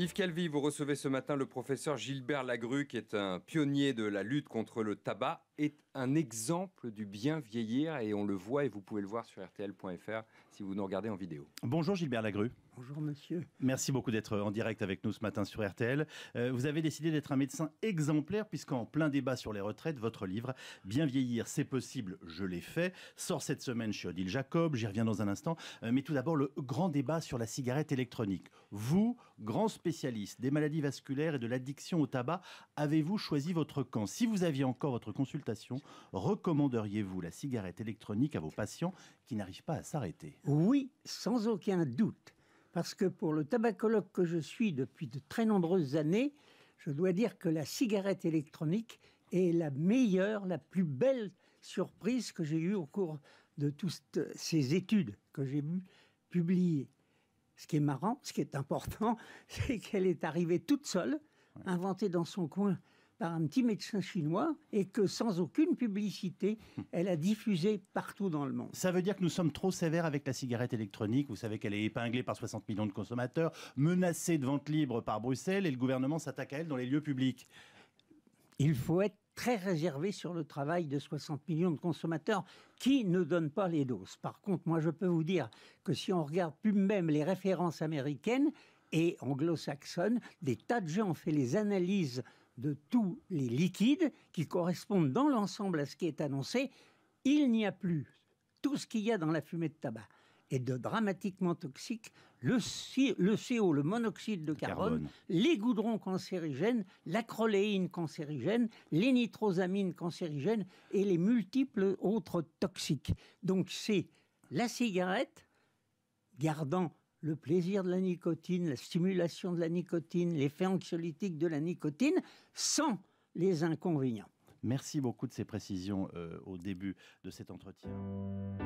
Yves Calvi, vous recevez ce matin le professeur Gilbert Lagru, qui est un pionnier de la lutte contre le tabac est un exemple du bien vieillir et on le voit et vous pouvez le voir sur rtl.fr si vous nous regardez en vidéo. Bonjour Gilbert Lagrue. Bonjour monsieur. Merci beaucoup d'être en direct avec nous ce matin sur RTL. Euh, vous avez décidé d'être un médecin exemplaire puisqu'en plein débat sur les retraites, votre livre Bien vieillir, c'est possible, je l'ai fait, sort cette semaine chez Odile Jacob, j'y reviens dans un instant. Euh, mais tout d'abord le grand débat sur la cigarette électronique. Vous, grand spécialiste des maladies vasculaires et de l'addiction au tabac, avez-vous choisi votre camp Si vous aviez encore votre consultation recommanderiez-vous la cigarette électronique à vos patients qui n'arrivent pas à s'arrêter Oui, sans aucun doute. Parce que pour le tabacologue que je suis depuis de très nombreuses années, je dois dire que la cigarette électronique est la meilleure, la plus belle surprise que j'ai eue au cours de toutes ces études que j'ai publiées. Ce qui est marrant, ce qui est important, c'est qu'elle est arrivée toute seule, inventée dans son coin par un petit médecin chinois et que sans aucune publicité, hmm. elle a diffusé partout dans le monde. Ça veut dire que nous sommes trop sévères avec la cigarette électronique. Vous savez qu'elle est épinglée par 60 millions de consommateurs, menacée de vente libre par Bruxelles et le gouvernement s'attaque à elle dans les lieux publics. Il faut être très réservé sur le travail de 60 millions de consommateurs qui ne donnent pas les doses. Par contre, moi, je peux vous dire que si on regarde plus même les références américaines et anglo-saxonnes, des tas de gens ont fait les analyses de tous les liquides qui correspondent dans l'ensemble à ce qui est annoncé, il n'y a plus tout ce qu'il y a dans la fumée de tabac Et de dramatiquement toxique, le, CO, le monoxyde de carbone, carbone, les goudrons cancérigènes, l'acroléine cancérigène, les nitrosamines cancérigènes et les multiples autres toxiques. Donc c'est la cigarette, gardant le plaisir de la nicotine, la stimulation de la nicotine, l'effet anxiolytique de la nicotine, sans les inconvénients. Merci beaucoup de ces précisions euh, au début de cet entretien.